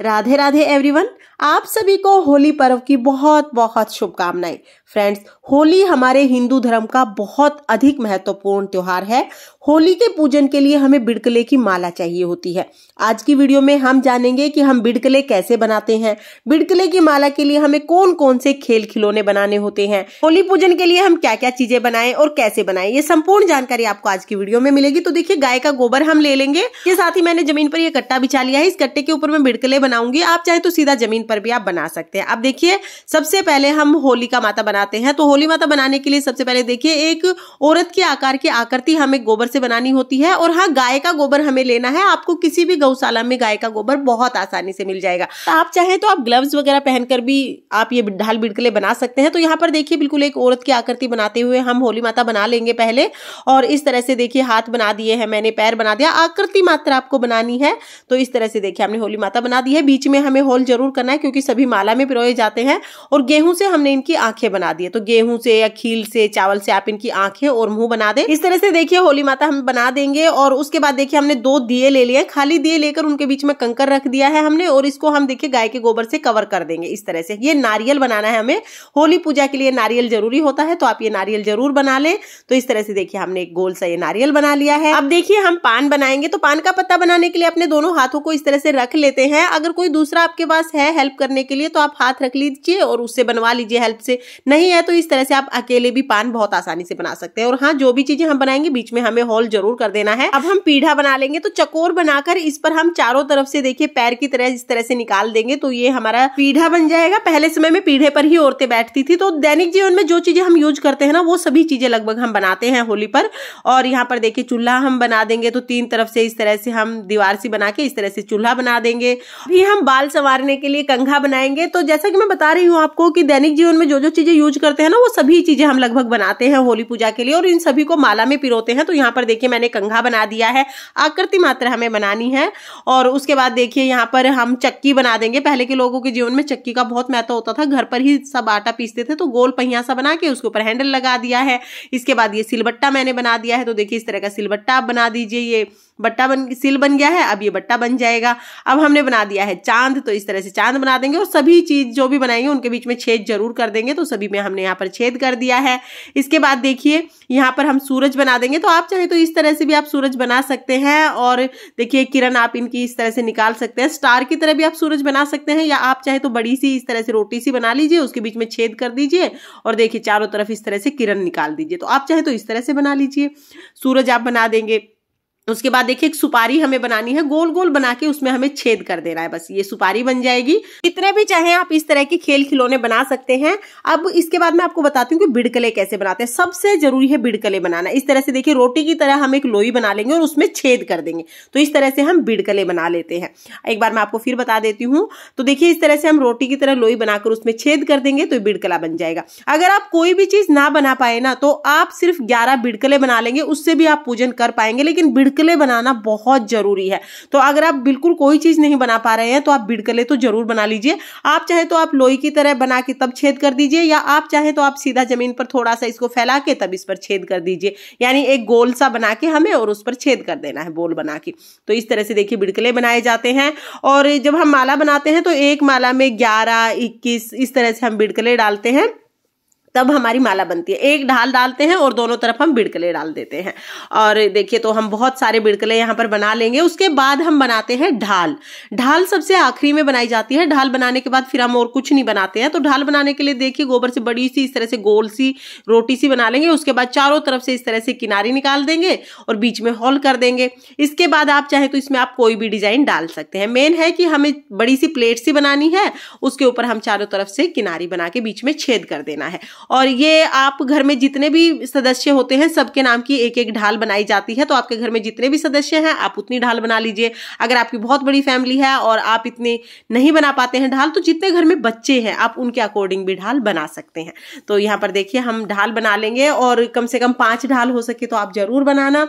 Radhe Radhe everyone आप सभी को होली पर्व की बहुत बहुत शुभकामनाएं फ्रेंड्स होली हमारे हिंदू धर्म का बहुत अधिक महत्वपूर्ण त्यौहार है होली के पूजन के लिए हमें बिड़कले की माला चाहिए होती है आज की वीडियो में हम जानेंगे कि हम बिड़कले कैसे बनाते हैं बिड़कले की माला के लिए हमें कौन कौन से खेल खिलौने बनाने होते हैं होली पूजन के लिए हम क्या क्या चीजें बनाए और कैसे बनाए ये संपूर्ण जानकारी आपको आज की वीडियो में मिलेगी तो देखिये गाय का गोबर हम ले लेंगे ये साथ ही मैंने जमीन पर यह कट्टा बिछा लिया है इस कट्टे के ऊपर में बिड़कले बनाऊंगी आप चाहे तो सीधा जमीन पर भी आप बना सकते हैं अब देखिए सबसे पहले हम होलिका माता बनाते हैं तो होली माता बनाने के लिए सबसे पहले देखिए एक औरत के आकार की आकृति हमें गोबर से बनानी होती है और हाँ गाय का गोबर हमें लेना है आपको किसी भी गौशाला में गाय का गोबर बहुत आसानी से मिल जाएगा तो आप चाहे तो आप ग्लव्स वगैरह पहनकर भी आप ये ढाल बिड़कले बना सकते हैं तो यहाँ पर देखिए बिल्कुल एक औरत की आकृति बनाते हुए हम होली माता बना लेंगे पहले और इस तरह से देखिए हाथ बना दिए हैं मैंने पैर बना दिया आकृति मात्र आपको बनानी है तो इस तरह से देखिए हमने होली माता बना दी है बीच में हमें होल जरूर करना है क्योंकि सभी माला में पिरोए जाते हैं और गेहूं से हमने इनकी आंखें बना दी है तो गेहूं से या खील से चावल से आप इनकी आंखें और मुंह बना दें इस तरह से देखिए होली माता हम बना देंगे और उसके बाद देखिए हमने दो दिए ले लिए खाली दिए लेकर उनके बीच में कंकर रख दिया है हमने और इसको हम देखिए गाय के गोबर से कवर कर देंगे इस तरह से ये नारियल बनाना है हमें होली पूजा के लिए नारियल जरूरी होता है तो आप ये नारियल जरूर बना ले तो इस तरह से देखिए हमने एक गोल सा ये नारियल बना लिया है अब देखिए हम पान बनाएंगे तो पान का पत्ता बनाने के लिए अपने दोनों हाथों को इस तरह से रख लेते हैं अगर कोई दूसरा आपके पास है हेल्प करने के लिए तो आप हाथ रख लीजिए और उससे बनवा लीजिए हेल्प से नहीं है तो इस तरह से आप अकेले भी पान बहुत आसानी से बना सकते हैं और हाँ जो भी चीजें हम बनाएंगे बीच में हमें हॉल जरूर कर देना है अब हम पीढ़ा बना लेंगे तो चकोर बनाकर इस पर हम चारों तरफ से देखिए पैर की तरह इस तरह से निकाल देंगे तो ये हमारा पीढ़ा बन जाएगा पहले समय में पीढ़े पर ही औरतें बैठती थी तो दैनिक जीवन में जो चीजें हम यूज करते हैं ना वो सभी चीजें लगभग हम बनाते हैं होली पर और यहाँ पर देखिए चूल्हा हम बना देंगे तो तीन तरफ से इस तरह से हम दीवार सी बना के इस तरह से चूल्हा बना देंगे ही हम बाल संवारने के लिए कंघा बनाएंगे तो जैसा कि मैं बता रही हूँ आपको कि दैनिक जीवन में जो जो चीजें यूज करते हैं ना वो सभी चीजें हम लगभग बनाते हैं होली पूजा के लिए और इन सभी को माला में पिरोते हैं तो यहाँ पर देखिए मैंने कंघा बना दिया है आकृति मात्र हमें बनानी है और उसके बाद देखिए यहाँ पर हम चक्की बना देंगे पहले के लोगों के जीवन में चक्की का बहुत महत्व होता था घर पर ही सब आटा पीसते थे तो गोल पहिया सा बना के उसके ऊपर हैंडल लगा दिया है इसके बाद ये सिलबट्टा मैंने बना दिया है तो देखिए इस तरह का सिलबट्टा आप बना दीजिए ये बट्टा बन सिल बन गया है अब ये बट्टा बन जाएगा अब हमने बना दिया है चांद तो इस तरह से चांद बना देंगे और सभी चीज जो भी बनाएंगे उनके बीच में छेद जरूर कर देंगे तो सभी में हमने यहाँ पर छेद कर दिया है इसके बाद देखिए यहाँ पर हम सूरज बना देंगे तो आप चाहे तो इस तरह से भी आप सूरज बना सकते हैं और देखिए किरण आप इनकी इस तरह से निकाल सकते हैं स्टार की तरह भी आप सूरज बना सकते हैं या आप चाहे तो बड़ी सी इस तरह से रोटी सी बना लीजिए उसके बीच में छेद कर दीजिए और देखिए चारों तरफ इस तरह से किरण निकाल दीजिए तो आप चाहे तो इस तरह से बना लीजिए सूरज आप बना देंगे उसके बाद देखिए एक सुपारी हमें बनानी है गोल गोल बना के उसमें हमें छेद कर देना है बस ये सुपारी बन जाएगी कितने भी चाहे आप इस तरह के खेल खिलौने बना सकते हैं अब इसके बाद मैं आपको बताती हूँ कि बिड़कले कैसे बनाते हैं सबसे जरूरी है बिड़कले बनाना इस तरह से देखिए रोटी की तरह हम एक लोई बना लेंगे और उसमें छेद कर देंगे तो इस तरह से हम बिड़कले बना लेते हैं एक बार मैं आपको फिर बता देती हूँ तो देखिये इस तरह से हम रोटी की तरह लोई बनाकर उसमें छेद कर देंगे तो बिड़कला बन जाएगा अगर आप कोई भी चीज ना बना पाए ना तो आप सिर्फ ग्यारह बिड़कले बना लेंगे उससे भी आप पूजन कर पाएंगे लेकिन बिड़कले बिड़कले बनाना बहुत ज़रूरी है तो अगर आप बिल्कुल कोई चीज़ नहीं बना पा रहे हैं तो आप बिड़कले तो ज़रूर बना लीजिए आप चाहे तो आप लोई की तरह बना के तब छेद कर दीजिए या आप चाहे तो आप सीधा ज़मीन पर थोड़ा सा इसको फैला के तब इस पर छेद कर दीजिए यानी एक गोल सा बना के हमें और उस पर छेद कर देना है बोल बना के तो इस तरह से देखिए बिड़कले बनाए जाते हैं और जब हम माला बनाते हैं तो एक माला में ग्यारह इक्कीस इस तरह से हम बिड़कले डालते हैं तब हमारी माला बनती है एक ढाल डालते हैं और दोनों तरफ हम बिड़कले डाल देते हैं और देखिए तो हम बहुत सारे बिड़कले यहाँ पर बना लेंगे उसके बाद हम बनाते हैं ढाल ढाल सबसे आखिरी में बनाई जाती है ढाल बनाने के बाद फिर हम और कुछ नहीं बनाते हैं तो ढाल बनाने के लिए देखिए गोबर से बड़ी सी इस तरह से गोल सी रोटी सी बना लेंगे उसके बाद चारों तरफ से इस तरह से किनारी निकाल देंगे और बीच में हॉल कर देंगे इसके बाद आप चाहे तो इसमें आप कोई भी डिजाइन डाल सकते हैं मेन है कि हमें बड़ी सी प्लेट सी बनानी है उसके ऊपर हम चारों तरफ से किनारी बना के बीच में छेद कर देना है और ये आप घर में जितने भी सदस्य होते हैं सबके नाम की एक एक ढाल बनाई जाती है तो आपके घर में जितने भी सदस्य हैं आप उतनी ढाल बना लीजिए अगर आपकी बहुत बड़ी फैमिली है और आप इतने नहीं बना पाते हैं ढाल तो जितने घर में बच्चे हैं आप उनके अकॉर्डिंग भी ढाल बना सकते हैं तो यहाँ पर देखिए हम ढाल बना लेंगे और कम से कम पाँच ढाल हो सके तो आप ज़रूर बनाना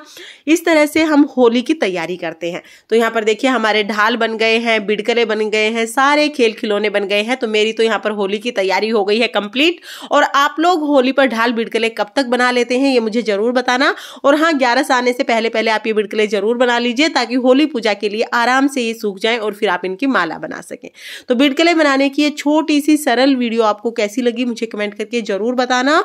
इस तरह से हम होली की तैयारी करते हैं तो यहाँ पर देखिए हमारे ढाल बन गए हैं बिडकले बन गए हैं सारे खेल खिलौने बन गए हैं तो मेरी तो यहाँ पर होली की तैयारी हो गई है कंप्लीट और आप आप लोग होली पर ढाल बिड़कले कब तक बना लेते हैं ये मुझे ज़रूर बताना और हाँ ग्यारह आने से पहले पहले आप ये बिड़कले ज़रूर बना लीजिए ताकि होली पूजा के लिए आराम से ये सूख जाए और फिर आप इनकी माला बना सकें तो बिड़कले बनाने की ये छोटी सी सरल वीडियो आपको कैसी लगी मुझे कमेंट करके ज़रूर बताना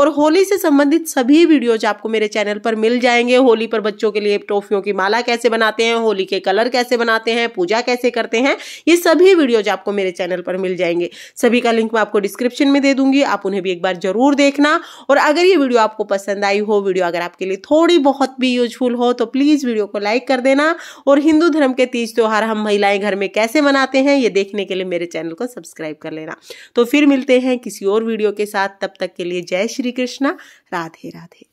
और होली से संबंधित सभी वीडियोज आपको मेरे चैनल पर मिल जाएंगे होली पर बच्चों के लिए ट्रॉफियों की माला कैसे बनाते हैं होली के कलर कैसे बनाते हैं पूजा कैसे करते हैं ये सभी वीडियोज आपको मेरे चैनल पर मिल जाएंगे सभी का लिंक मैं आपको डिस्क्रिप्शन में दे दूंगी आप उन्हें भी एक बार बार ज़रूर देखना और अगर ये वीडियो आपको पसंद आई हो वीडियो अगर आपके लिए थोड़ी बहुत भी यूजफुल हो तो प्लीज़ वीडियो को लाइक कर देना और हिंदू धर्म के तीज त्यौहार हम महिलाएं घर में कैसे मनाते हैं ये देखने के लिए मेरे चैनल को सब्सक्राइब कर लेना तो फिर मिलते हैं किसी और वीडियो के साथ तब तक के लिए जय श्री कृष्णा राधे राधे